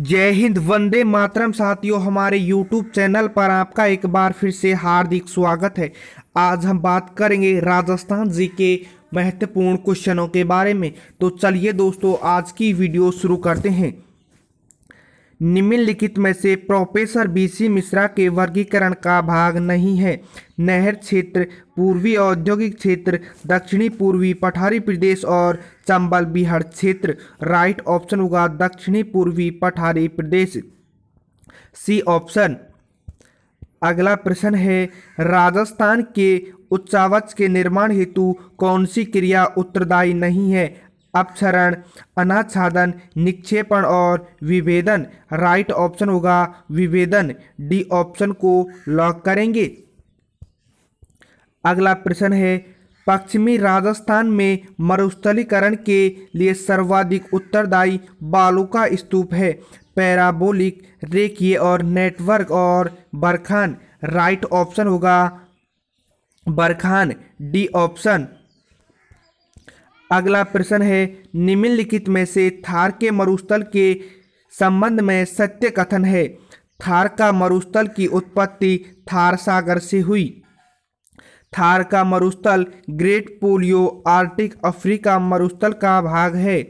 जय हिंद वंदे मातरम साथियों हमारे यूट्यूब चैनल पर आपका एक बार फिर से हार्दिक स्वागत है आज हम बात करेंगे राजस्थान जी के महत्वपूर्ण क्वेश्चनों के बारे में तो चलिए दोस्तों आज की वीडियो शुरू करते हैं निम्नलिखित में से प्रोफेसर बीसी मिश्रा के वर्गीकरण का भाग नहीं है नहर क्षेत्र पूर्वी औद्योगिक क्षेत्र दक्षिणी पूर्वी पठारी प्रदेश और चंबल बिहार क्षेत्र राइट ऑप्शन होगा दक्षिणी पूर्वी पठारी प्रदेश सी ऑप्शन अगला प्रश्न है राजस्थान के उच्चावच के निर्माण हेतु कौन सी क्रिया उत्तरदायी नहीं है अपसरण अनाच्छादन निक्षेपण और विभेदन राइट ऑप्शन होगा विभेदन डी ऑप्शन को लॉक करेंगे अगला प्रश्न है पश्चिमी राजस्थान में मरुस्थलीकरण के लिए सर्वाधिक उत्तरदायी बालू का स्तूप है पैराबोलिक रेखीय और नेटवर्क और बरखान राइट ऑप्शन होगा बरखान डी ऑप्शन अगला प्रश्न है निम्नलिखित में से थार के मरुस्थल के संबंध में सत्य कथन है थार का मरुस्थल की उत्पत्ति थार सागर से हुई थार का मरुस्थल ग्रेट पोलियो आर्टिक अफ्रीका मरुस्थल का भाग है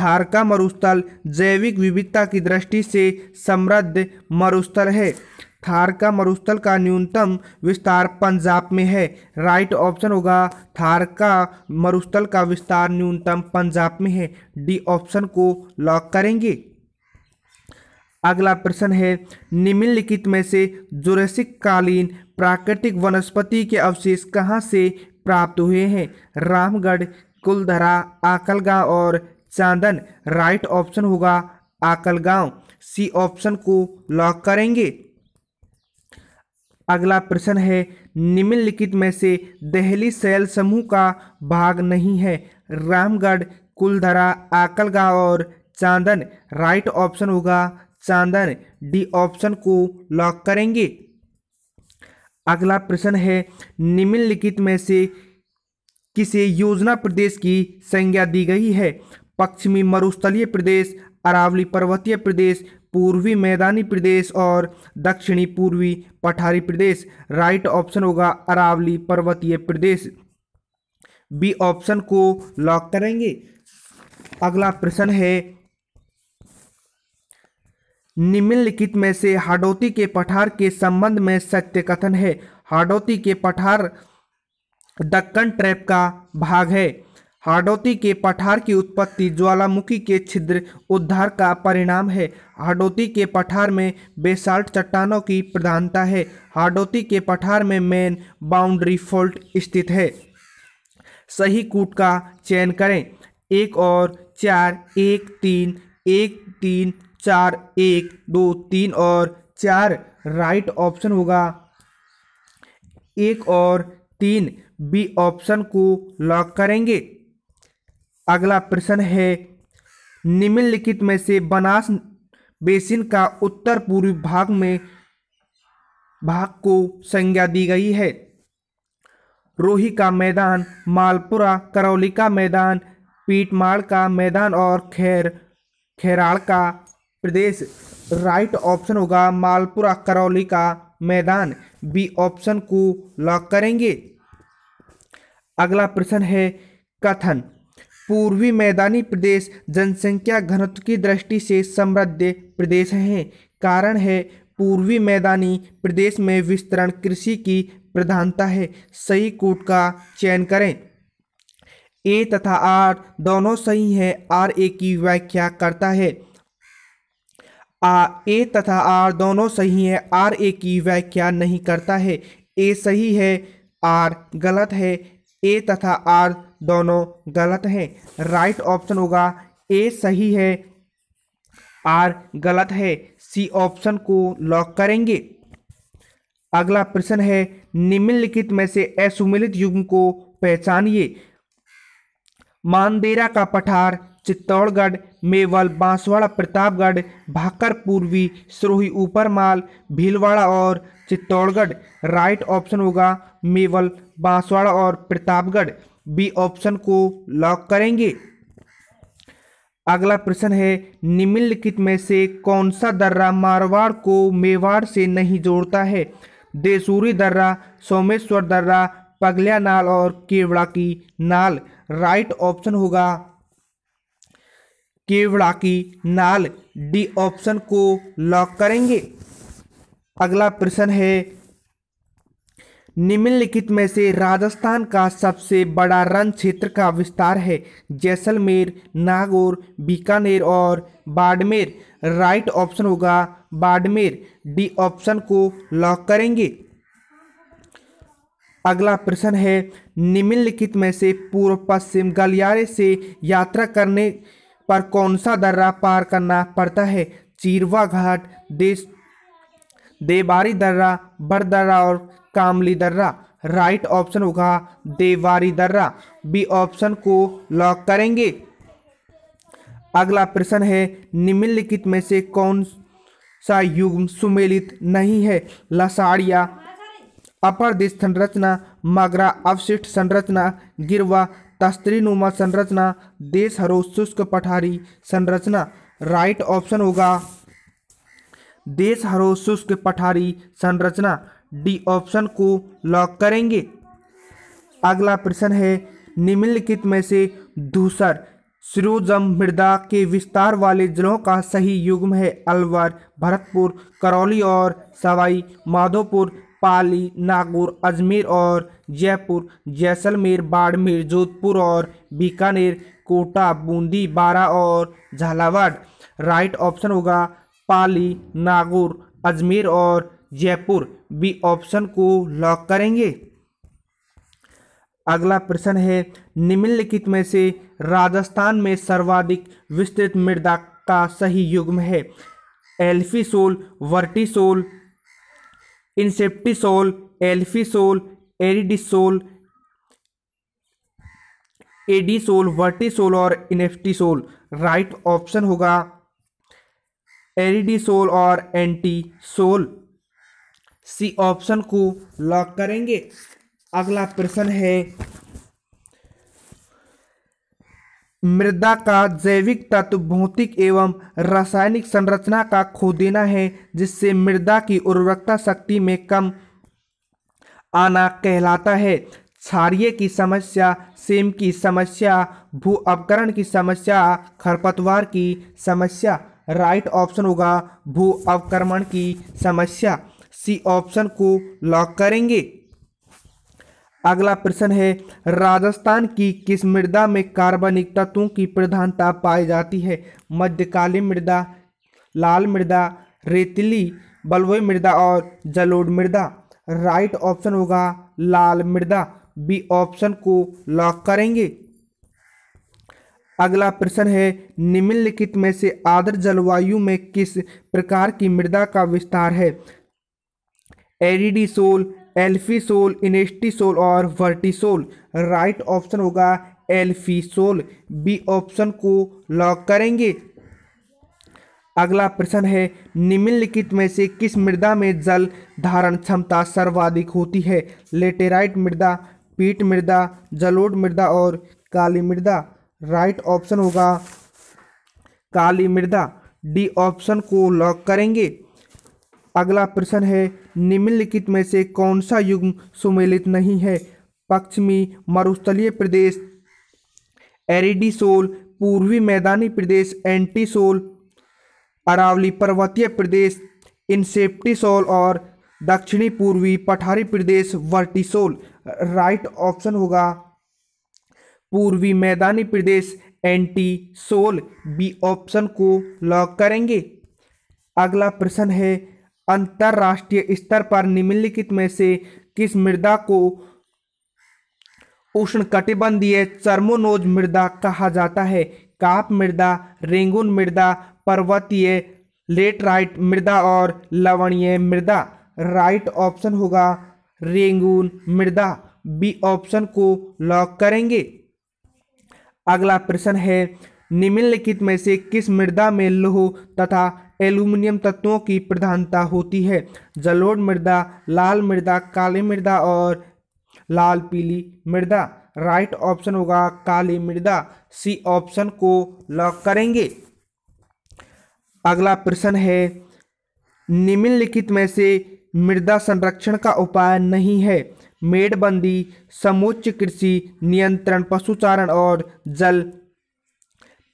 थार का मरुस्थल जैविक विविधता की दृष्टि से समृद्ध मरुस्थल है थार का मरुस्थल का न्यूनतम विस्तार पंजाब में है राइट ऑप्शन होगा थार का मरुस्थल का विस्तार न्यूनतम पंजाब में है डी ऑप्शन को लॉक करेंगे अगला प्रश्न है निम्नलिखित में से जुरैसिक कालीन प्राकृतिक वनस्पति के अवशेष कहाँ से प्राप्त हुए हैं रामगढ़ कुलधरा आकलगांव और चांदन राइट ऑप्शन होगा आकलगांव सी ऑप्शन को लॉक करेंगे अगला प्रश्न है निम्नलिखित में से दहली सैल समूह का भाग नहीं है रामगढ़ कुलधरा आकलगांव और चांदन राइट ऑप्शन होगा चांदन डी ऑप्शन को लॉक करेंगे अगला प्रश्न है निम्नलिखित में से किसे योजना प्रदेश की संज्ञा दी गई है पश्चिमी मरुस्थलीय प्रदेश अरावली पर्वतीय प्रदेश पूर्वी मैदानी प्रदेश और दक्षिणी पूर्वी पठारी प्रदेश राइट ऑप्शन होगा अरावली पर्वतीय प्रदेश बी ऑप्शन को लॉक करेंगे अगला प्रश्न है निम्नलिखित में से हाडोती के पठार के संबंध में सत्य कथन है हाडोती के पठार दक्कन ट्रैप का भाग है हाडोती के पठार की उत्पत्ति ज्वालामुखी के छिद्र उद्धार का परिणाम है हाडोती के पठार में बेसाल्ट चट्टानों की प्रधानता है हाडोती के पठार में मेन बाउंड्री फॉल्ट स्थित है सही कूट का चयन करें एक और चार एक तीन एक तीन चार एक दो तीन और चार राइट ऑप्शन होगा एक और तीन बी ऑप्शन को लॉक करेंगे अगला प्रश्न है निम्नलिखित में से बनास बेसिन का उत्तर पूर्वी भाग में भाग को संज्ञा दी गई है रोही का मैदान मालपुरा करौली का मैदान पीटमाड़ का मैदान और खैर खैराड़ का प्रदेश राइट ऑप्शन होगा मालपुरा करौली का मैदान बी ऑप्शन को लॉक करेंगे अगला प्रश्न है कथन पूर्वी मैदानी प्रदेश जनसंख्या घनत्व की दृष्टि से समृद्ध प्रदेश हैं कारण है पूर्वी मैदानी प्रदेश में विस्तरण कृषि की प्रधानता है सही कूट का चयन करें ए तथा आर दोनों सही है आर ए की व्याख्या करता है आ ए तथा आर दोनों सही है आर ए की व्याख्या नहीं करता है ए सही है आर गलत है ए तथा आर दोनों गलत हैं राइट ऑप्शन होगा ए सही है आर गलत है सी ऑप्शन को लॉक करेंगे अगला प्रश्न है निम्नलिखित में से असुमिलित युग को पहचानिए मानदेरा का पठार चित्तौड़गढ़ मेवल बांसवाड़ा प्रतापगढ़ भाकर पूर्वी सिरोही ऊपरमाल भीलवाड़ा और चित्तौड़गढ़ राइट ऑप्शन होगा मेवल बांसवाड़ा और प्रतापगढ़ बी ऑप्शन को लॉक करेंगे अगला प्रश्न है निम्नलिखित में से कौन सा दर्रा मारवाड़ को मेवाड़ से नहीं जोड़ता है देसूरी दर्रा सोमेश्वर दर्रा पगलिया नाल और केवड़ा की नाल राइट ऑप्शन होगा केवड़ा की नाल डी ऑप्शन को लॉक करेंगे अगला प्रश्न है निम्नलिखित में से राजस्थान का सबसे बड़ा रण क्षेत्र का विस्तार है जैसलमेर नागौर बीकानेर और बाड़मेर राइट ऑप्शन होगा बाड़मेर डी ऑप्शन को लॉक करेंगे अगला प्रश्न है निम्नलिखित में से पूर्व पश्चिम गलियारे से यात्रा करने पर कौन सा दर्रा पार करना पड़ता है चीरवा घाट देश देबारी दर्रा बड़दर्रा दर्रा और कामली दर्रा राइट ऑप्शन होगा देवारी दर्रा बी ऑप्शन को लॉक करेंगे अगला प्रश्न है निम्नलिखित में से कौन सा युग्म सुमेलित नहीं है लसाड़िया अपर दिश संरचना मगरा अवशिष्ट संरचना गिरवा तस्त्रीनुमा संरचना देश हरो शुष्क पठारी संरचना राइट ऑप्शन होगा देश हरो शुष्क पठारी संरचना डी ऑप्शन को लॉक करेंगे अगला प्रश्न है निम्नलिखित में से दूसर सिरोजम मृदा के विस्तार वाले जिलों का सही युग्म है अलवर भरतपुर करौली और सवाई माधोपुर पाली नागौर अजमेर और जयपुर जैसलमेर बाड़मेर जोधपुर और बीकानेर कोटा बूंदी बारा और झालावाड़ राइट ऑप्शन होगा पाली नागौर अजमेर और जयपुर बी ऑप्शन को लॉक करेंगे अगला प्रश्न है निम्नलिखित में से राजस्थान में सर्वाधिक विस्तृत मृदा का सही युग्म है एल्फीसोल वर्टिसोल इंसेप्टिसोल एल्फीसोल एरिडिसोल एडिसोल वर्टिसोल और इनेफ्टिसोल राइट ऑप्शन होगा एरिडिसोल और एंटीसोल सी ऑप्शन को लॉक करेंगे अगला प्रश्न है मृदा का जैविक तत्व भौतिक एवं रासायनिक संरचना का खो देना है जिससे मृदा की उर्वरकता शक्ति में कम आना कहलाता है क्षारिय की समस्या सेम की समस्या भू अपकरण की समस्या खरपतवार की समस्या राइट ऑप्शन होगा भू अवक्रमण की समस्या सी ऑप्शन को लॉक करेंगे अगला प्रश्न है राजस्थान की किस मृदा में कार्बनिक तत्वों की प्रधानता पाई जाती है मध्यकालीन मृदा लाल मृदा रेतली बलवई मृदा और जलोढ़ मृदा राइट ऑप्शन होगा लाल मृदा बी ऑप्शन को लॉक करेंगे अगला प्रश्न है निम्नलिखित में से आदर जलवायु में किस प्रकार की मृदा का विस्तार है सोल एल्फीसोल इनेस्टिसोल और वर्टिसोल राइट ऑप्शन होगा एल्फीसोल बी ऑप्शन को लॉक करेंगे अगला प्रश्न है निम्नलिखित में से किस मृदा में जल धारण क्षमता सर्वाधिक होती है लेटेराइट मृदा पीट मृदा जलोड मृदा और काली मृदा राइट ऑप्शन होगा काली मृदा डी ऑप्शन को लॉक करेंगे अगला प्रश्न है निम्नलिखित में से कौन सा युग्म सुमेलित नहीं है पश्चिमी मरुस्थलीय प्रदेश एरिडीसोल पूर्वी मैदानी प्रदेश एंटीसोल अरावली पर्वतीय प्रदेश इंसेप्टिसोल और दक्षिणी पूर्वी पठारी प्रदेश वर्टिसोल राइट ऑप्शन होगा पूर्वी मैदानी प्रदेश एंटी सोल बी ऑप्शन को लॉक करेंगे अगला प्रश्न है अंतर्राष्ट्रीय स्तर पर निम्नलिखित में से किस मृदा को उष्णकटिबंधीय चर्मोनोज मृदा कहा जाता है काप मृदा रेंगुन मृदा पर्वतीय लेटराइट मृदा और लवणीय मृदा राइट ऑप्शन होगा रेंगुन मृदा बी ऑप्शन को लॉक करेंगे अगला प्रश्न है निम्नलिखित में से किस मृदा में लोह तथा एल्यूमिनियम तत्वों की प्रधानता होती है जलोढ़ मृदा लाल मृदा काली मृदा और लाल पीली मृदा राइट ऑप्शन होगा काली मृदा सी ऑप्शन को लॉक करेंगे अगला प्रश्न है निम्नलिखित में से मृदा संरक्षण का उपाय नहीं है मेड़बंदी समुच्च कृषि नियंत्रण पशुचारण और जल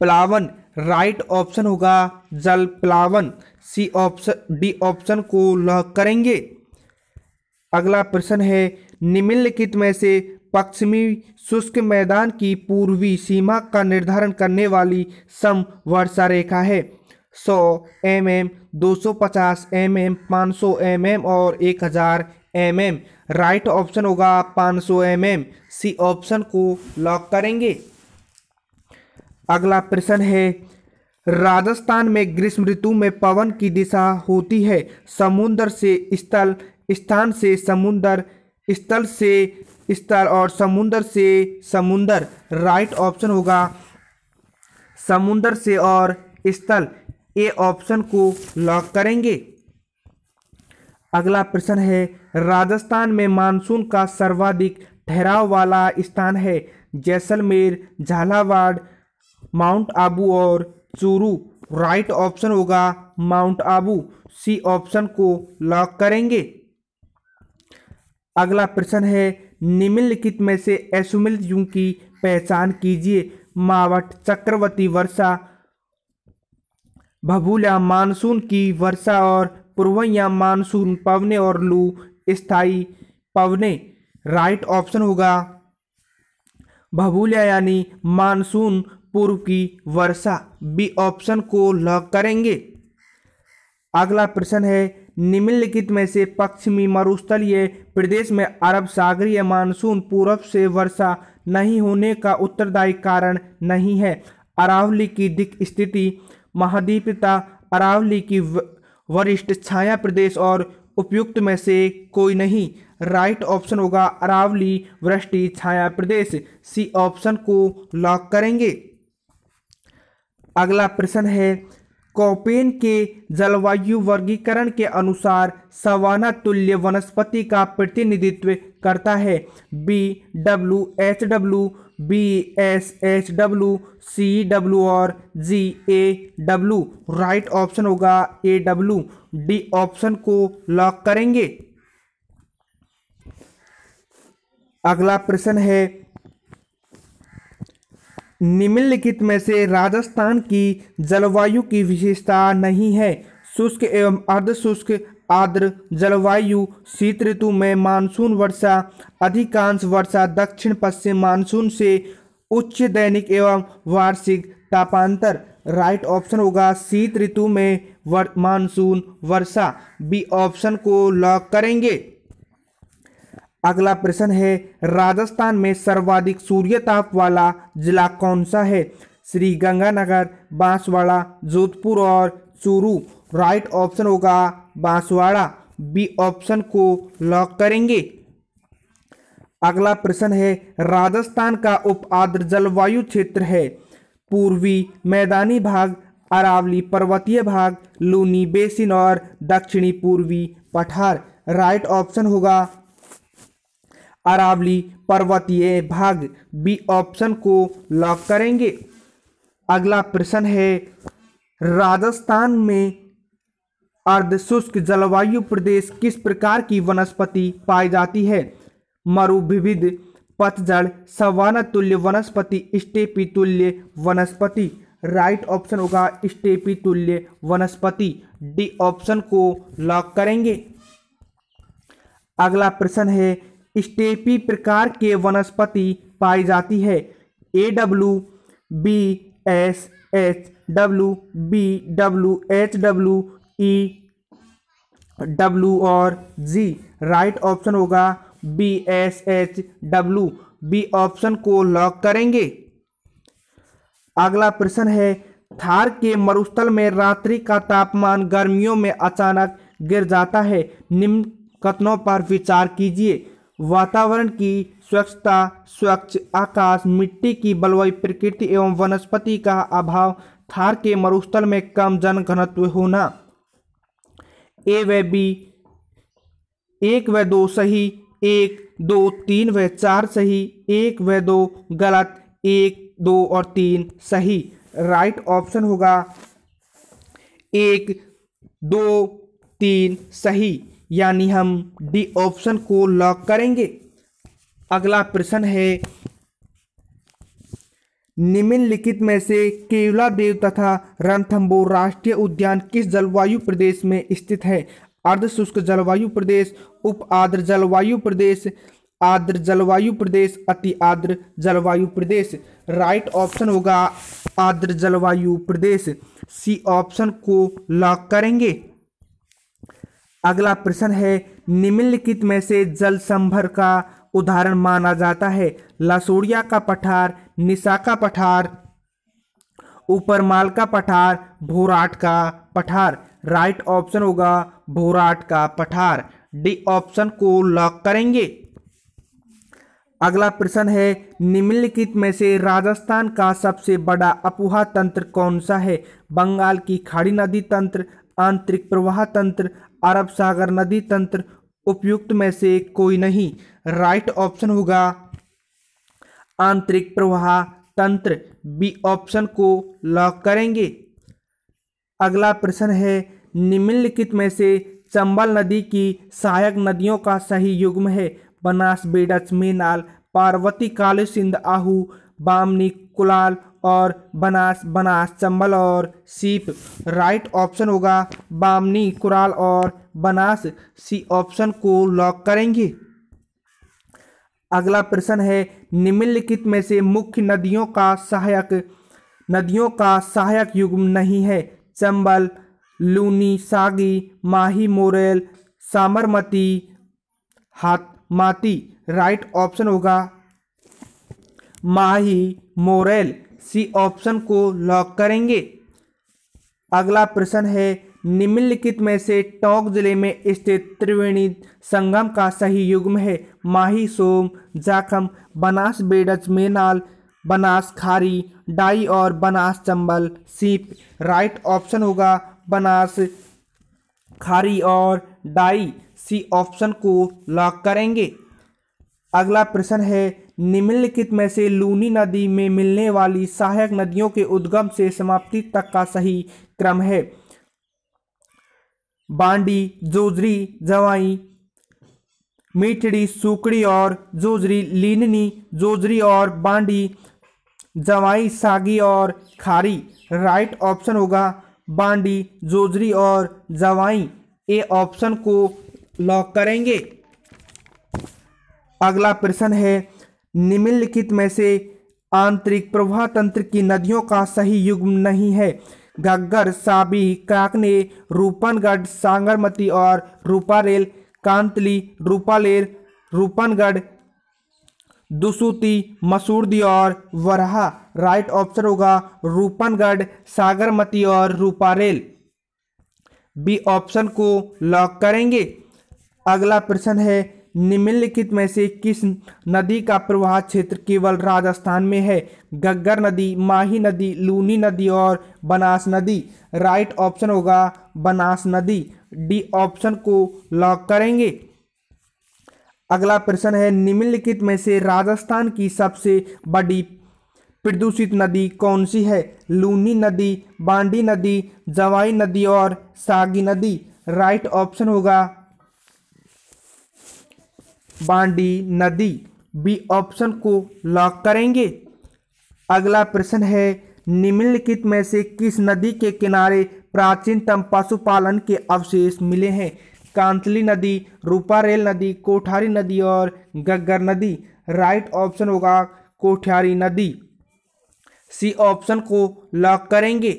प्लावन राइट ऑप्शन होगा जल प्लावन सी ऑप्शन डी ऑप्शन को लॉक करेंगे अगला प्रश्न है निम्नलिखित में से पश्चिमी शुष्क मैदान की पूर्वी सीमा का निर्धारण करने वाली सम वर्षा रेखा है 100 एम एम दो सौ पचास एम एम पाँच सौ एम एम और एक हज़ार एम एम राइट ऑप्शन होगा पाँच सौ एम एम सी ऑप्शन को लॉक करेंगे अगला प्रश्न है राजस्थान में ग्रीष्म ऋतु में पवन की दिशा होती है समुद्र से स्थल स्थान से समुद्र स्थल से स्थल और समुद्र से समुद्र राइट ऑप्शन होगा समुद्र से और स्थल ए ऑप्शन को लॉक करेंगे अगला प्रश्न है राजस्थान में मानसून का सर्वाधिक ठहराव वाला स्थान है जैसलमेर झालावाड़ माउंट आबू और चूरू राइट ऑप्शन होगा माउंट आबू सी ऑप्शन को लॉक करेंगे अगला प्रश्न है निम्नलिखित में से एसुमिल जू की पहचान कीजिए मावट चक्रवर्ती वर्षा भभूलिया मानसून की वर्षा और पूर्वया मानसून पवने और लू स्थाई पवने राइट ऑप्शन होगा भभूलिया यानी मानसून पूर्व की वर्षा बी ऑप्शन को लॉक करेंगे अगला प्रश्न है निम्नलिखित में से पश्चिमी मरुस्थलीय प्रदेश में अरब सागरीय मानसून पूर्व से वर्षा नहीं होने का उत्तरदायी कारण नहीं है अरावली की दिक स्थिति महाद्वीपता अरावली की वरिष्ठ छाया प्रदेश और उपयुक्त में से कोई नहीं राइट ऑप्शन होगा अरावली वृष्टि छाया प्रदेश सी ऑप्शन को लॉक करेंगे अगला प्रश्न है कॉपेन के जलवायु वर्गीकरण के अनुसार सवाना तुल्य वनस्पति का प्रतिनिधित्व करता है B W H W B S H W C W और G A W right option होगा ए डब्ल्यू डी ऑप्शन को लॉक करेंगे अगला प्रश्न है निम्नलिखित में से राजस्थान की जलवायु की विशेषता नहीं है शुष्क एवं अर्धशुष्क आर्द्र जलवायु शीत ऋतु में मानसून वर्षा अधिकांश वर्षा दक्षिण पश्चिम मानसून से उच्च दैनिक एवं वार्षिक तापांतर राइट ऑप्शन होगा शीत ऋतु में वर, मानसून वर्षा बी ऑप्शन को लॉक करेंगे अगला प्रश्न है राजस्थान में सर्वाधिक सूर्य ताप वाला जिला कौन सा है श्री गंगानगर बांसवाड़ा जोधपुर और चूरू राइट ऑप्शन होगा बांसवाड़ा बी ऑप्शन को लॉक करेंगे अगला प्रश्न है राजस्थान का उप आर्द्र जलवायु क्षेत्र है पूर्वी मैदानी भाग अरावली पर्वतीय भाग लूनी बेसिन और दक्षिणी पूर्वी पठार राइट ऑप्शन होगा अरावली पर्वतीय भाग बी ऑप्शन को लॉक करेंगे अगला प्रश्न है राजस्थान में अर्धशुष्क जलवायु प्रदेश किस प्रकार की वनस्पति पाई जाती है मरुविविध पतझड़ सवाना तुल्य वनस्पति स्टेपी तुल्य वनस्पति राइट ऑप्शन होगा स्टेपी तुल्य वनस्पति डी ऑप्शन को लॉक करेंगे अगला प्रश्न है स्टेपी प्रकार के वनस्पति पाई जाती है A W B S H W B W H W E W और जी राइट ऑप्शन होगा B S H W B option को लॉक करेंगे अगला प्रश्न है थार के मरुस्थल में रात्रि का तापमान गर्मियों में अचानक गिर जाता है निम्न कथनों पर विचार कीजिए वातावरण की स्वच्छता स्वच्छ आकाश मिट्टी की बलवायु प्रकृति एवं वनस्पति का अभाव थार के मरुस्थल में कम जन घनत्व होना ए व बी एक व दो सही एक दो तीन व चार सही एक व दो गलत एक दो और तीन सही राइट ऑप्शन होगा एक दो तीन सही यानी हम डी ऑप्शन को लॉक करेंगे अगला प्रश्न है निम्नलिखित में से केवला देव तथा रणथम्बोर राष्ट्रीय उद्यान किस जलवायु प्रदेश में स्थित है अर्ध शुष्क जलवायु प्रदेश उप आर्द्र जलवायु प्रदेश आर्द्र जलवायु प्रदेश अति आर्द्र जलवायु प्रदेश राइट ऑप्शन होगा आर्द्र जलवायु प्रदेश सी ऑप्शन को लॉक करेंगे अगला प्रश्न है निम्नलिखित में से जल संभर का उदाहरण माना जाता है लासोड़िया का पठार निशा का पठार ऊपरमाल का पठार भोराट का पठार राइट ऑप्शन होगा भोराट का पठार डी ऑप्शन को लॉक करेंगे अगला प्रश्न है निम्नलिखित में से राजस्थान का सबसे बड़ा अपुहा तंत्र कौन सा है बंगाल की खाड़ी नदी तंत्र आंतरिक प्रवाह तंत्र अरब सागर नदी तंत्र उपयुक्त में से कोई नहीं राइट ऑप्शन होगा आंतरिक प्रवाह तंत्र बी ऑप्शन को लॉक करेंगे अगला प्रश्न है निम्नलिखित में से चंबल नदी की सहायक नदियों का सही युग्म है बनास बेडच मेनाल पार्वती काली सिंध आहू बामनी कुलाल और बनास बनास चंबल और सीप राइट ऑप्शन होगा बामनी कुराल और बनास सी ऑप्शन को लॉक करेंगे अगला प्रश्न है निम्नलिखित में से मुख्य नदियों का सहायक नदियों का सहायक युग्म नहीं है Chambal Luni Sagi Mahi Morel Sabarmati Hathmati right option होगा माही मोरेल सी ऑप्शन को लॉक करेंगे अगला प्रश्न है निम्नलिखित में से टोंक जिले में स्थित त्रिवेणी संगम का सही युग्म है माही सोम जाखम बनास बेडच मेनाल बनास खारी डाई और बनास चंबल सीप राइट ऑप्शन होगा बनास खारी और डाई सी ऑप्शन को लॉक करेंगे अगला प्रश्न है निम्नलिखित में से लूनी नदी में मिलने वाली सहायक नदियों के उद्गम से समाप्ति तक का सही क्रम है बांडी जोजरी जवाई मीठड़ी सुकड़ी और जोजरी लीननी जोजरी और बांडी जवाई सागी और खारी राइट ऑप्शन होगा बांडी जोजरी और जवाई ए ऑप्शन को लॉक करेंगे अगला प्रश्न है निम्नलिखित में से आंतरिक प्रवाह तंत्र की नदियों का सही युग्म नहीं है गग्गर साबी काकने रूपनगढ़ सांगरमती और रूपारेल कांतली रूपालेर रूपनगढ़ दुसूती मसूरदी और वराहा राइट ऑप्शन होगा रूपनगढ़ सागरमती और रूपारेल बी ऑप्शन को लॉक करेंगे अगला प्रश्न है निम्नलिखित में से किस नदी का प्रवाह क्षेत्र केवल राजस्थान में है गग्गर नदी माही नदी लूनी नदी और बनास नदी राइट ऑप्शन होगा बनास नदी डी ऑप्शन को लॉक करेंगे अगला प्रश्न है निम्नलिखित में से राजस्थान की सबसे बड़ी प्रदूषित नदी कौन सी है लूनी नदी बांडी नदी जवाई नदी और सागी नदी राइट ऑप्शन होगा बांडी नदी बी ऑप्शन को लॉक करेंगे अगला प्रश्न है निम्नलिखित में से किस नदी के किनारे प्राचीनतम पशुपालन के अवशेष मिले हैं कांतली नदी रूपारेल नदी कोठारी नदी और गग्गर नदी राइट ऑप्शन होगा कोठारी नदी सी ऑप्शन को लॉक करेंगे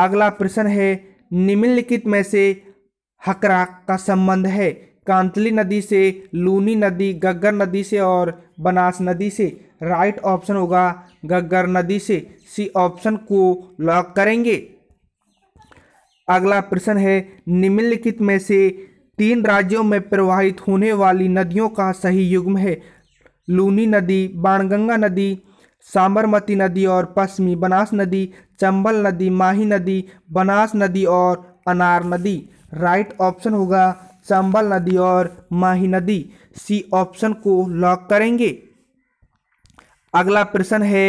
अगला प्रश्न है निम्नलिखित में से हकरा का संबंध है कांतली नदी से लूनी नदी गग्गर नदी से और बनास नदी से राइट ऑप्शन होगा गग्गर नदी से सी ऑप्शन को लॉक करेंगे अगला प्रश्न है निम्नलिखित में से तीन राज्यों में प्रवाहित होने वाली नदियों का सही युग्म है लूनी नदी बाणगंगा नदी साबरमती नदी और पश्चिमी बनास नदी चंबल नदी माही नदी बनास नदी और अनार नदी राइट ऑप्शन होगा संबल नदी और माही नदी सी ऑप्शन को लॉक करेंगे अगला प्रश्न है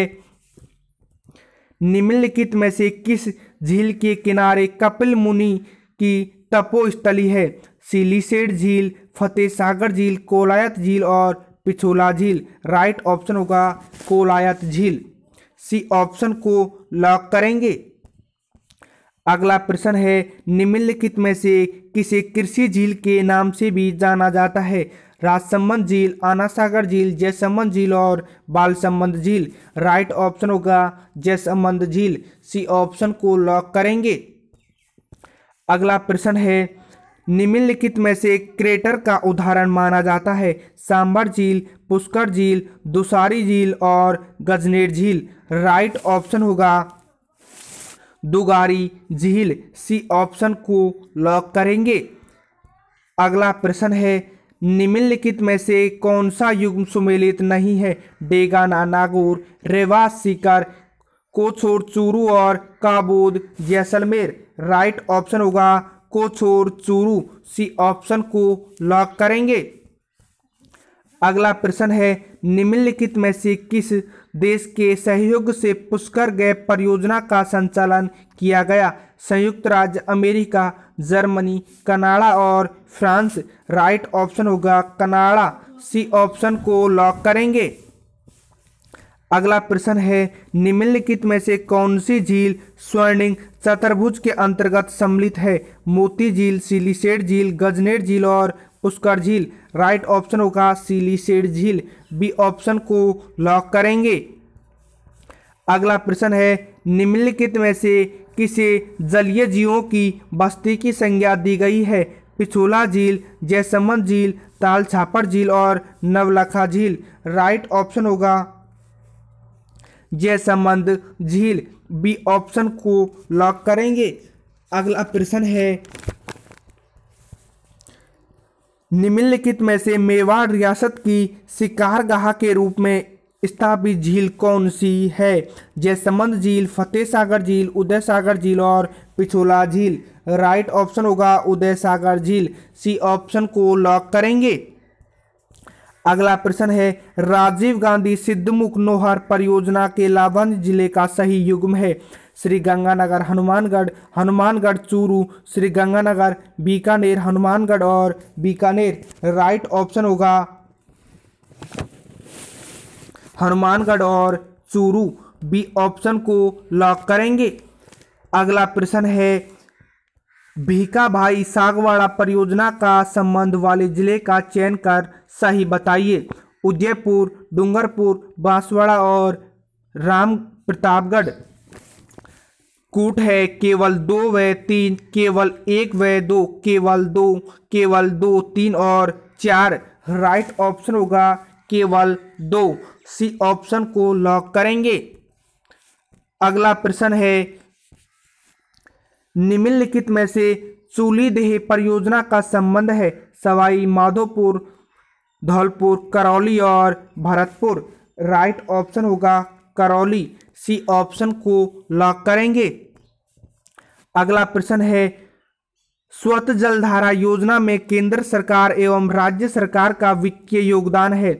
निम्नलिखित में से किस झील के किनारे कपिल मुनि की तपोस्थली है सिलीसेड झील फतेह सागर झील कोलायत झील और पिछोला झील राइट ऑप्शन होगा कोलायत झील सी ऑप्शन को लॉक करेंगे अगला प्रश्न है निम्नलिखित में से किसे कृषि झील के नाम से भी जाना जाता है राजसंबंध झील आनासागर झील जयसम्बन्ध झील और बाल संबंध झील राइट ऑप्शन होगा जयसम्बन्ध झील सी ऑप्शन को लॉक करेंगे अगला प्रश्न है निम्नलिखित में से क्रेटर का उदाहरण माना जाता है सांबर झील पुष्कर झील दुसारी झील और गजनेर झील राइट ऑप्शन होगा दुगारी झील सी ऑप्शन को लॉक करेंगे अगला प्रश्न है निम्नलिखित में से कौन सा युग्म सुमेलित नहीं है डेगाना नागौर रेवास सीकर कोछोर चूरू और काबूद जैसलमेर राइट ऑप्शन होगा कोछोर चूरू सी ऑप्शन को लॉक करेंगे अगला प्रश्न है निम्नलिखित में से किस देश के सहयोग से पुष्कर गैप परियोजना का संचालन किया गया संयुक्त राज्य अमेरिका जर्मनी कनाडा और फ्रांस राइट ऑप्शन होगा कनाडा सी ऑप्शन को लॉक करेंगे अगला प्रश्न है निम्नलिखित में से कौन सी झील स्वर्णिंग चतुर्भुज के अंतर्गत सम्मिलित है मोती झील सिलीसेट झील गजनेर झील और पुष्कर झील राइट ऑप्शन होगा सिलीसेड झील बी ऑप्शन को लॉक करेंगे अगला प्रश्न है निम्नलिखित में से किसे जलीय जीवों की बस्ती की संज्ञा दी गई है पिछोला झील जयसमंद झील ताल छापर झील और नवलखा झील राइट ऑप्शन होगा जयसमंद झील बी ऑप्शन को लॉक करेंगे अगला प्रश्न है निम्नलिखित में से मेवाड़ रियासत की शिकारगाह के रूप में स्थापित झील कौन सी है जयसमंद झील फतेह सागर झील उदय सागर झील और पिछोला झील राइट ऑप्शन होगा उदय सागर झील सी ऑप्शन को लॉक करेंगे अगला प्रश्न है राजीव गांधी सिद्धमुख नोहर परियोजना के लाभांश जिले का सही युग्म है श्री गंगानगर हनुमानगढ़ हनुमानगढ़ चूरू श्री गंगानगर बीकानेर हनुमानगढ़ और बीकानेर राइट ऑप्शन होगा हनुमानगढ़ और चूरू बी ऑप्शन को लॉक करेंगे अगला प्रश्न है भीका भाई सागवाड़ा परियोजना का संबंध वाले जिले का चयन कर सही बताइए उदयपुर डूंगरपुर बांसवाड़ा और राम प्रतापगढ़ कूट है केवल दो व तीन केवल एक व दो केवल दो केवल दो तीन और चार राइट ऑप्शन होगा केवल दो सी ऑप्शन को लॉक करेंगे अगला प्रश्न है निम्नलिखित में से चूली देह परियोजना का संबंध है सवाई माधोपुर धौलपुर करौली और भरतपुर राइट ऑप्शन होगा करौली सी ऑप्शन को लॉक करेंगे अगला प्रश्न है स्वत जलधारा योजना में केंद्र सरकार एवं राज्य सरकार का वित्तीय योगदान है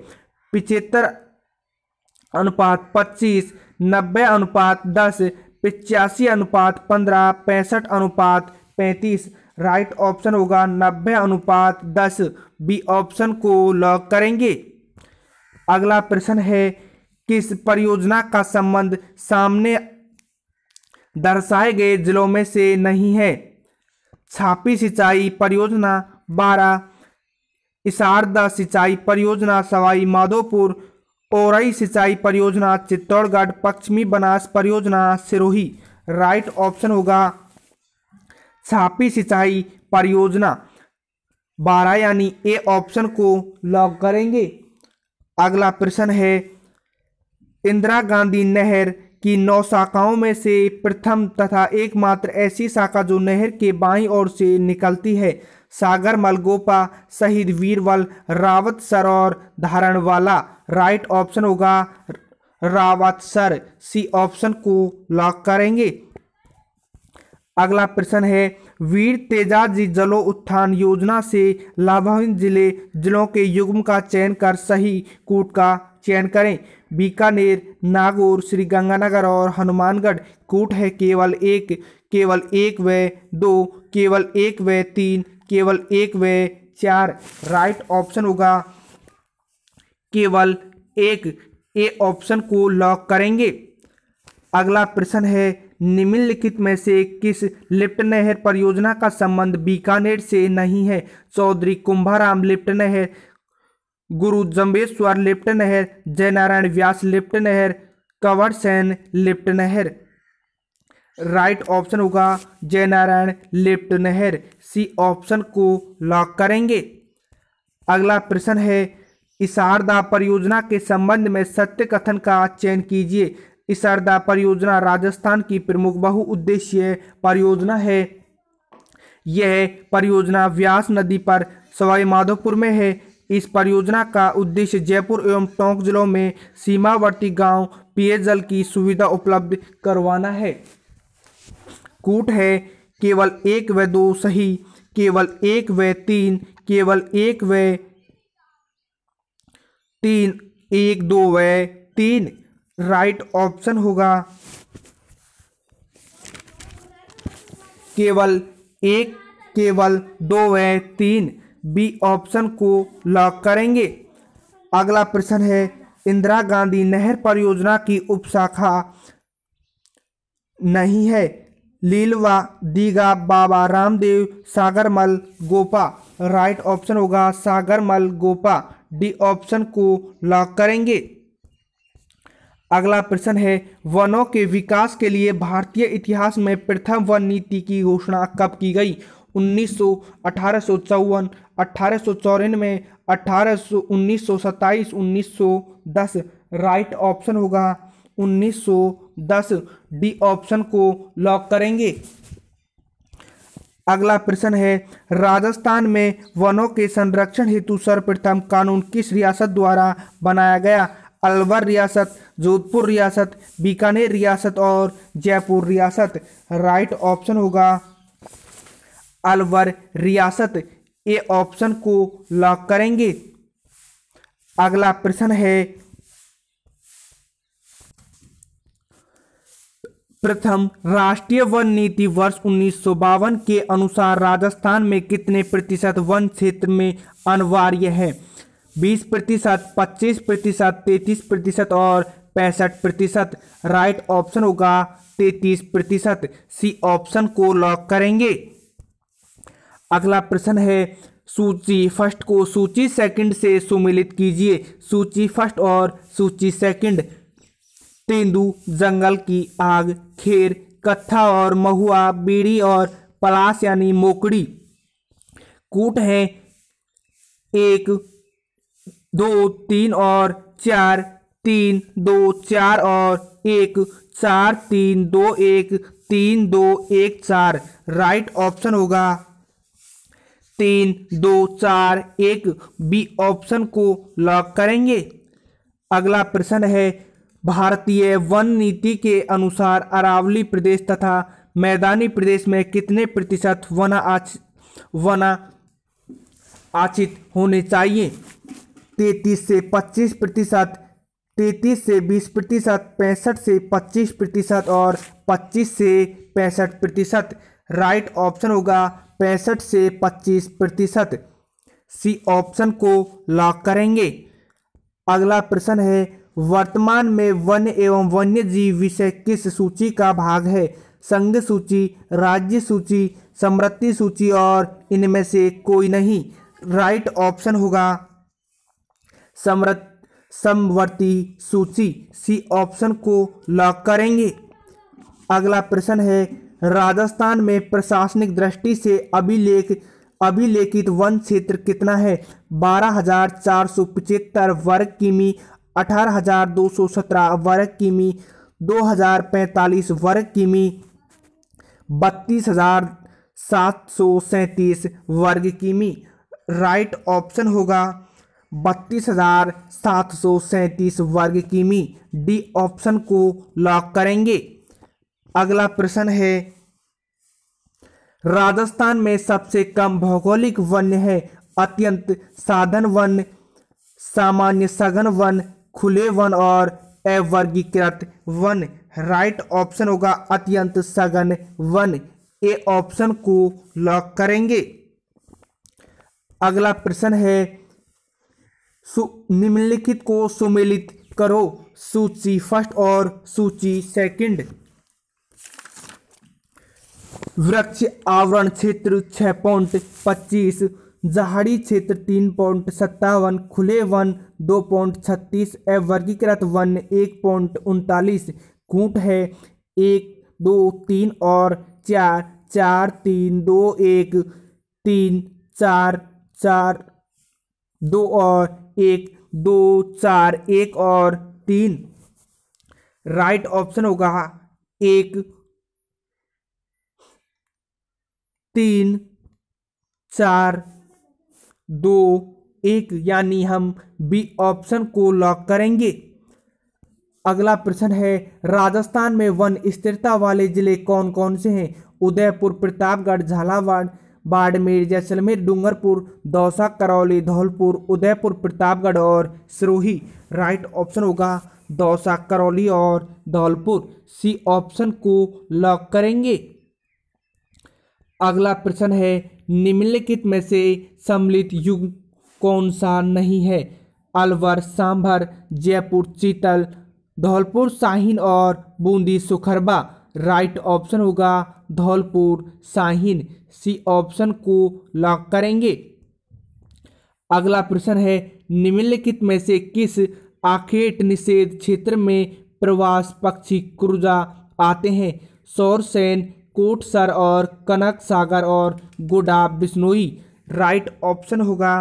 पिचहत्तर अनुपात पच्चीस नब्बे अनुपात दस पिचासी अनुपात पंद्रह पैंसठ अनुपात पैंतीस राइट ऑप्शन होगा नब्बे अनुपात दस बी ऑप्शन को लॉक करेंगे अगला प्रश्न है किस परियोजना का संबंध सामने दर्शाए गए जिलों में से नहीं है छापी सिंचाई परियोजना बारह इशारदा सिंचाई परियोजना सवाई माधोपुर ओरई सिंचाई परियोजना चित्तौड़गढ़ पश्चिमी बनास परियोजना सिरोही राइट ऑप्शन होगा छापी सिंचाई परियोजना बारह यानी ए ऑप्शन को लॉक करेंगे अगला प्रश्न है इंदिरा गांधी नहर की नौ शाखाओं में से प्रथम तथा एकमात्र ऐसी शाखा जो नहर के बाईं ओर से निकलती है सागर मलगोपा शहीद वीरवल रावत सर और धारणवाला राइट ऑप्शन होगा रावत सर सी ऑप्शन को लॉक करेंगे अगला प्रश्न है वीर तेजाजी जलो उत्थान योजना से लाभान्वित जिले जिलों के युग्म का चयन कर सही कूट का चयन करें बीकानेर नागौर श्रीगंगानगर और हनुमानगढ़ कूट है केवल एक केवल एक व दो केवल एक व तीन केवल एक व चार राइट ऑप्शन होगा केवल एक ए ऑप्शन को लॉक करेंगे अगला प्रश्न है निम्नलिखित में से किस लिप्ट नहर परियोजना का संबंध बीकानेर से नहीं है चौधरी कुंभाराम लिप्ट नहर गुरु जम्बेश्वर लिप्ट नहर जयनारायण व्यास लिप्ट नहर कंवरसेन सेन लिप्ट नहर राइट ऑप्शन होगा जयनारायण लिप्ट नहर सी ऑप्शन को लॉक करेंगे अगला प्रश्न है इशारदा परियोजना के संबंध में सत्य कथन का चयन कीजिए इस सरदा परियोजना राजस्थान की प्रमुख बहुउद्देशीय परियोजना है यह परियोजना व्यास नदी पर सवाई माधोपुर में है इस परियोजना का उद्देश्य जयपुर एवं टोंक जिलों में सीमावर्ती गांव पेयजल की सुविधा उपलब्ध करवाना है कूट है केवल एक व दो सही केवल एक व तीन केवल एक व तीन एक दो व तीन राइट ऑप्शन होगा केवल एक केवल दो व तीन बी ऑप्शन को लॉक करेंगे अगला प्रश्न है इंदिरा गांधी नहर परियोजना की उपशाखा नहीं है लीलवा दीगा बाबा रामदेव सागरमल गोपा राइट ऑप्शन होगा सागरमल गोपा डी ऑप्शन को लॉक करेंगे अगला प्रश्न है वनों के विकास के लिए भारतीय इतिहास में प्रथम वन नीति की घोषणा कब की गई उन्नीस सौ अठारह सौ चौवन अठारह सौ चौरानवे अठारह सौ उन्नीस सौ सत्ताईस उन्नीस सौ दस राइट ऑप्शन होगा उन्नीस सौ दस डी ऑप्शन को लॉक करेंगे अगला प्रश्न है राजस्थान में वनों के संरक्षण हेतु सर्वप्रथम कानून किस रियासत द्वारा बनाया गया अलवर रियासत जोधपुर रियासत बीकानेर रियासत और जयपुर रियासत राइट ऑप्शन होगा अलवर रियासत ए ऑप्शन को लॉक करेंगे अगला प्रश्न है प्रथम राष्ट्रीय वन नीति वर्ष उन्नीस के अनुसार राजस्थान में कितने प्रतिशत वन क्षेत्र में अनिवार्य है 20 प्रतिशत पच्चीस प्रतिशत तैतीस प्रतिशत और पैंसठ प्रतिशत राइट ऑप्शन होगा तैतीस प्रतिशत सी ऑप्शन को लॉक करेंगे अगला प्रश्न है सूची फर्स्ट को सूची सेकंड से सुमिलित कीजिए सूची फर्स्ट और सूची सेकंड तेंदु जंगल की आग खेर कत्था और महुआ बीड़ी और पलास यानी मोकड़ी कूट है एक दो तीन और चार तीन दो चार और एक चार तीन दो एक तीन दो एक चार राइट ऑप्शन होगा तीन दो चार एक बी ऑप्शन को लॉक करेंगे अगला प्रश्न है भारतीय वन नीति के अनुसार अरावली प्रदेश तथा मैदानी प्रदेश में कितने प्रतिशत वन आच वन आचित होने चाहिए तैतीस से पच्चीस प्रतिशत तैतीस से बीस प्रतिशत पैंसठ से पच्चीस प्रतिशत और पच्चीस से पैंसठ प्रतिशत राइट ऑप्शन होगा पैंसठ से पच्चीस प्रतिशत सी ऑप्शन को लॉक करेंगे अगला प्रश्न है वर्तमान में वन एवं वन्य जीव विषय किस सूची का भाग है संघ सूची राज्य सूची समृद्धि सूची और इनमें से कोई नहीं राइट ऑप्शन होगा समृद्धि समवर्ती सूची सी ऑप्शन को लॉक करेंगे अगला प्रश्न है राजस्थान में प्रशासनिक दृष्टि से अभिलेख अभिलेखित वन क्षेत्र कितना है बारह हजार चार सौ पचहत्तर वर्ग किमी अठारह हजार दो सौ सत्रह वर्ग किमी दो हजार पैंतालीस वर्ग किमी बत्तीस हजार सात सौ सैंतीस वर्ग किमी राइट ऑप्शन होगा बत्तीस हजार सात सौ सैंतीस वर्ग किमी डी ऑप्शन को लॉक करेंगे अगला प्रश्न है राजस्थान में सबसे कम भौगोलिक वन्य है अत्यंत साधन वन सामान्य सघन वन खुले वन और अवर्गीकृत वन राइट ऑप्शन होगा अत्यंत सघन वन ए ऑप्शन को लॉक करेंगे अगला प्रश्न है निम्नलिखित को सुमिलित करो सूची फर्स्ट और सूची सेकंड वृक्ष आवरण क्षेत्र छ पॉइंट पच्चीस जहाड़ी क्षेत्र तीन पॉइंट सत्तावन खुले वन दो पॉइंट छत्तीस एवं वर्गीकृत वन एक पॉइंट उनतालीस कूट है एक दो तीन और चार चार तीन दो एक तीन चार चार दो और एक दो चार एक और तीन राइट ऑप्शन होगा एक तीन चार दो एक यानी हम बी ऑप्शन को लॉक करेंगे अगला प्रश्न है राजस्थान में वन स्थिरता वाले जिले कौन कौन से हैं उदयपुर प्रतापगढ़ झालावाड़ बाड़मेर जैसलमेर डूंगरपुर दौसा करौली धौलपुर उदयपुर प्रतापगढ़ और सिरोही राइट ऑप्शन होगा दौसा करौली और धौलपुर सी ऑप्शन को लॉक करेंगे अगला प्रश्न है निम्नलिखित में से सम्मिलित युग कौन सा नहीं है अलवर सांभर जयपुर चीतल धौलपुर शाहीन और बूंदी सुखरबा राइट ऑप्शन होगा धौलपुर शाहीन सी ऑप्शन को लॉक करेंगे अगला प्रश्न है निम्नलिखित में से किस आखेट निषेध क्षेत्र में प्रवास पक्षी क्रुजा आते हैं सौरसेन कोटसर और कनक सागर और गोडा बिश्नोई राइट ऑप्शन होगा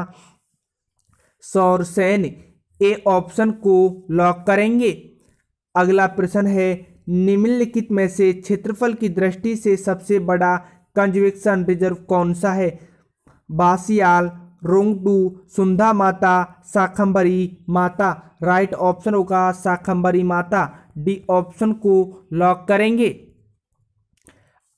सौरसेन ए ऑप्शन को लॉक करेंगे अगला प्रश्न है निम्नलिखित में से क्षेत्रफल की दृष्टि से सबसे बड़ा कंजर्वेशन रिजर्व कौन सा है बासियाल रोंगडू सुंधा माता साखंबरी माता राइट ऑप्शन होगा साखंबरी माता डी ऑप्शन को लॉक करेंगे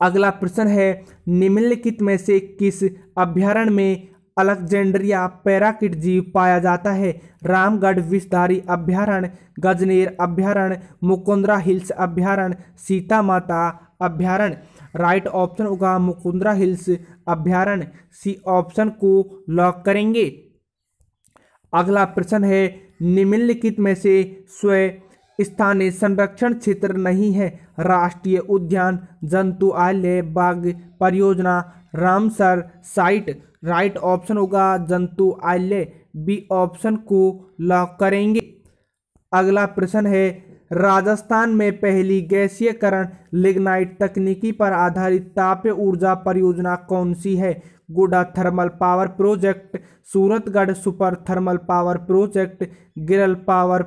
अगला प्रश्न है निम्नलिखित में से किस अभ्यारण्य में अलेक्जेंड्रिया पैराकिट जीव पाया जाता है रामगढ़ विषधारी अभ्यारण्य गजनेर अभ्यारण्य मुकुंद्रा हिल्स अभ्यारण्य सीता माता अभ्यारण्य राइट ऑप्शन होगा मुकुंद्रा हिल्स अभ्यारण्य सी ऑप्शन को लॉक करेंगे अगला प्रश्न है निम्नलिखित में से स्वयं स्थानीय संरक्षण क्षेत्र नहीं है राष्ट्रीय उद्यान जंतु आलय बाघ परियोजना रामसर साइट राइट ऑप्शन होगा जंतु आल्य बी ऑप्शन को लॉक करेंगे अगला प्रश्न है राजस्थान में पहली गैसीयकरण लिग्नाइट तकनीकी पर आधारित ताप्य ऊर्जा परियोजना कौन सी है Goda thermal power project Suratgarh super thermal power project Giral power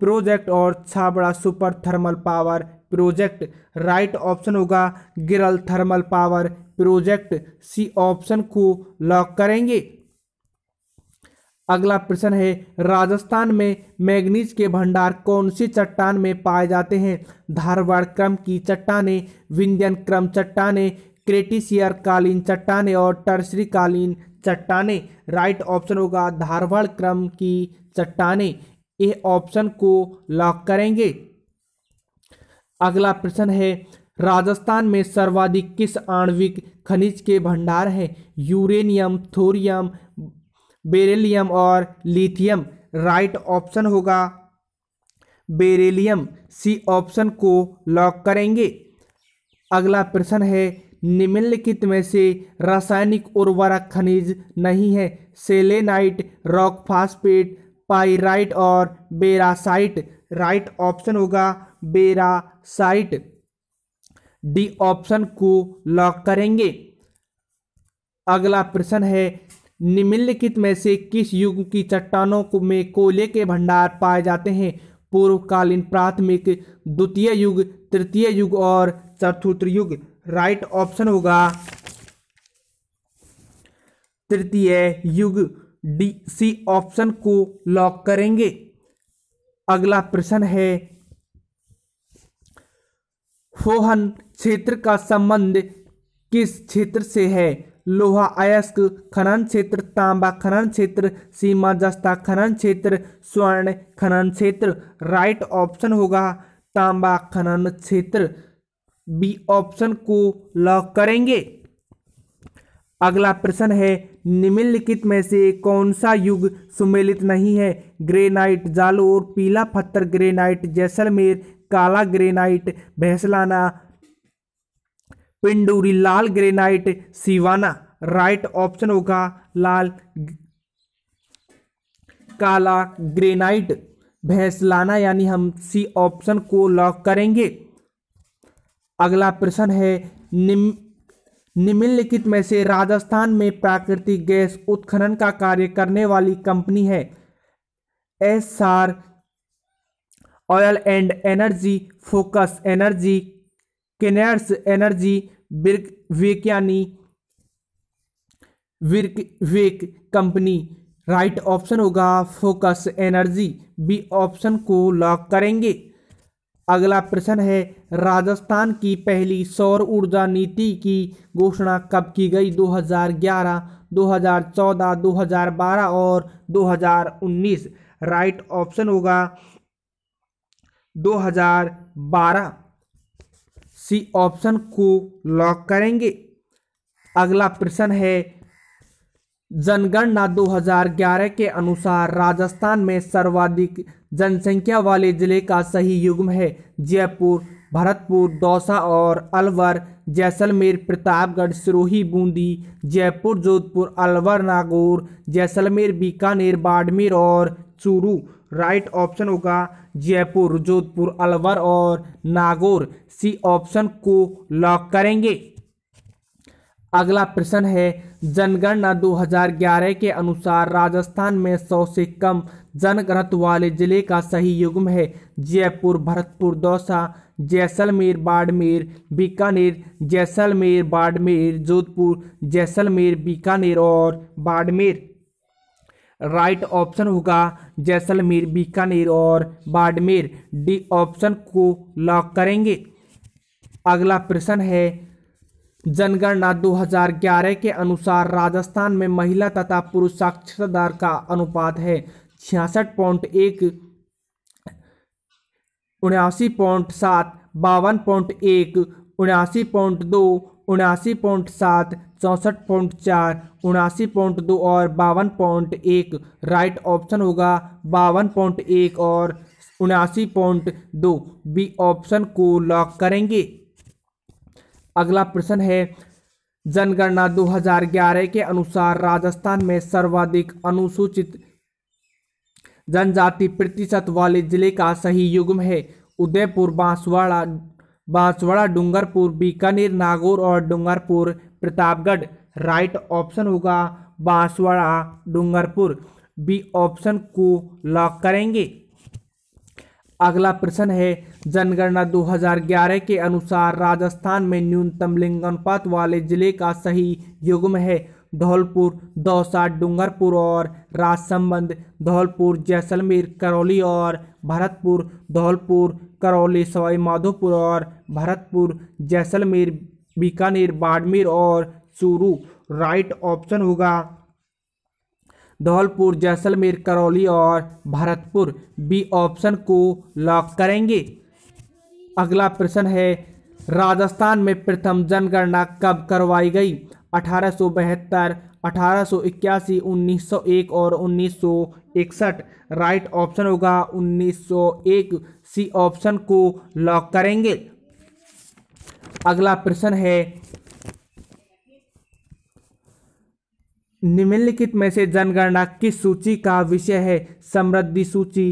project और Chhabra super thermal power project right option होगा Giral thermal power project C option को लॉक करेंगे अगला प्रश्न है राजस्थान में मैग्नीज के भंडार कौन सी चट्टान में पाए जाते हैं धारवाड़ क्रम की चट्टाने विंध्यन क्रम चट्टाने क्रेटिसियर कालीन चट्टाने और टर्सरी कालीन चट्टाने राइट ऑप्शन होगा धारवाड़ क्रम की चट्टाने ये ऑप्शन को लॉक करेंगे अगला प्रश्न है राजस्थान में सर्वाधिक किस आणविक खनिज के भंडार हैं यूरेनियम थोरियम बेरेलियम और लिथियम राइट ऑप्शन होगा बेरेलियम सी ऑप्शन को लॉक करेंगे अगला प्रश्न है निम्नलिखित में से रासायनिक उर्वरक खनिज नहीं है सेलेनाइट रॉक फास्फेट पाइराइट और बेरासाइट राइट ऑप्शन होगा बेरासाइट डी ऑप्शन को लॉक करेंगे अगला प्रश्न है निम्नलिखित में से किस युग की चट्टानों को में कोयले के भंडार पाए जाते हैं पूर्वकालीन प्राथमिक द्वितीय युग तृतीय युग और चतुर्थ युग राइट ऑप्शन होगा तृतीय युग डी सी ऑप्शन को लॉक करेंगे अगला प्रश्न है फोहन क्षेत्र का संबंध किस क्षेत्र से है लोहा अयस्क खनन क्षेत्र तांबा खनन क्षेत्र सीमा जस्ता खनन क्षेत्र स्वर्ण खनन क्षेत्र राइट ऑप्शन होगा तांबा खनन क्षेत्र बी ऑप्शन को लॉक करेंगे अगला प्रश्न है निम्नलिखित में से कौन सा युग सुमेलित नहीं है ग्रेनाइट जालोर और पीला पत्थर ग्रेनाइट जैसलमेर काला ग्रेनाइट भैंसलाना पिंडूरी लाल ग्रेनाइट सीवाना राइट ऑप्शन होगा लाल काला ग्रेनाइट भैंसलाना यानी हम सी ऑप्शन को लॉक करेंगे अगला प्रश्न है निम निम्नलिखित में से राजस्थान में प्राकृतिक गैस उत्खनन का कार्य करने वाली कंपनी है Essar oil and energy focus energy किनेर्स एनर्जी बिर्क विर्क वेक कंपनी राइट ऑप्शन होगा फोकस एनर्जी बी ऑप्शन को लॉक करेंगे अगला प्रश्न है राजस्थान की पहली सौर ऊर्जा नीति की घोषणा कब की गई 2011, 2014, 2012 और 2019 राइट ऑप्शन होगा 2012 सी ऑप्शन को लॉक करेंगे अगला प्रश्न है जनगणना 2011 के अनुसार राजस्थान में सर्वाधिक जनसंख्या वाले जिले का सही युग्म है जयपुर भरतपुर दौसा और अलवर जैसलमेर प्रतापगढ़ सिरोही बूंदी जयपुर जोधपुर अलवर नागौर जैसलमेर बीकानेर बाड़मेर और चूरू राइट ऑप्शन होगा जयपुर जोधपुर अलवर और नागौर सी ऑप्शन को लॉक करेंगे अगला प्रश्न है जनगणना 2011 के अनुसार राजस्थान में सौ से कम जनगणत वाले जिले का सही युग्म है जयपुर भरतपुर दौसा जैसलमेर बाड़मेर बीकानेर जैसलमेर बाड़मेर जोधपुर जैसलमेर बीकानेर और बाड़मेर राइट ऑप्शन होगा जैसलमेर बीकानेर और बाड़मेर डी ऑप्शन को लॉक करेंगे अगला प्रश्न है जनगणना 2011 के अनुसार राजस्थान में महिला तथा पुरुष साक्षरता दर का अनुपात है छियासठ पॉइंट एक उन्यासी पॉइंट सात बावन पॉइंट एक उन्यासी पॉइंट दो उनासी पॉइंट सात चौंसठ पॉइंट चार उनासी पॉइंट दो और बावन पॉइंट एक राइट ऑप्शन होगा बावन पॉइंट एक और उनासी पॉइंट दो बी ऑप्शन को लॉक करेंगे अगला प्रश्न है जनगणना 2011 के अनुसार राजस्थान में सर्वाधिक अनुसूचित जनजाति प्रतिशत वाले जिले का सही युग्म है उदयपुर बांसवाड़ा बांसवाड़ा डूंगरपुर बीकानेर नागौर और डूंगरपुर प्रतापगढ़ राइट ऑप्शन होगा बांसवाड़ा डूंगरपुर बी ऑप्शन को लॉक करेंगे अगला प्रश्न है जनगणना 2011 के अनुसार राजस्थान में न्यूनतम लिंगानुपात वाले जिले का सही युग्म है धौलपुर दौसा डूंगरपुर और राजसंबंध धौलपुर जैसलमेर करौली और भरतपुर धौलपुर करौली सवाई माधोपुर और भरतपुर जैसलमेर बीकानेर बाड़मेर और चूरू राइट ऑप्शन होगा धौलपुर जैसलमेर करौली और भरतपुर बी ऑप्शन को लॉक करेंगे अगला प्रश्न है राजस्थान में प्रथम जनगणना कब करवाई गई अठारह सौ बहत्तर अठारह सौ इक्यासी उन्नीस सौ एक और उन्नीस सौ इकसठ राइट ऑप्शन होगा 1901 सी ऑप्शन को लॉक करेंगे अगला प्रश्न है निम्नलिखित में से जनगणना किस सूची का विषय है समृद्धि सूची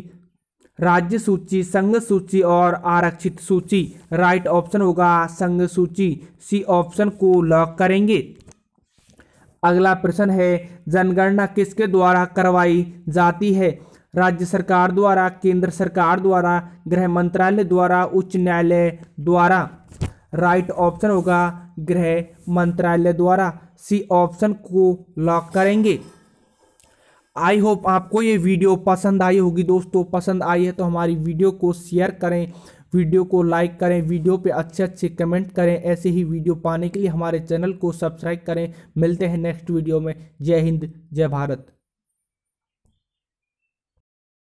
राज्य सूची संघ सूची और आरक्षित सूची राइट ऑप्शन होगा संघ सूची सी ऑप्शन को लॉक करेंगे अगला प्रश्न है जनगणना किसके द्वारा करवाई जाती है राज्य सरकार द्वारा केंद्र सरकार द्वारा गृह मंत्रालय द्वारा उच्च न्यायालय द्वारा राइट ऑप्शन होगा गृह मंत्रालय द्वारा सी ऑप्शन को लॉक करेंगे आई होप आपको ये वीडियो पसंद आई होगी दोस्तों पसंद आई है तो हमारी वीडियो को शेयर करें वीडियो को लाइक करें वीडियो पे अच्छे अच्छे कमेंट करें ऐसे ही वीडियो पाने के लिए हमारे चैनल को सब्सक्राइब करें मिलते हैं नेक्स्ट वीडियो में जय हिंद जय भारत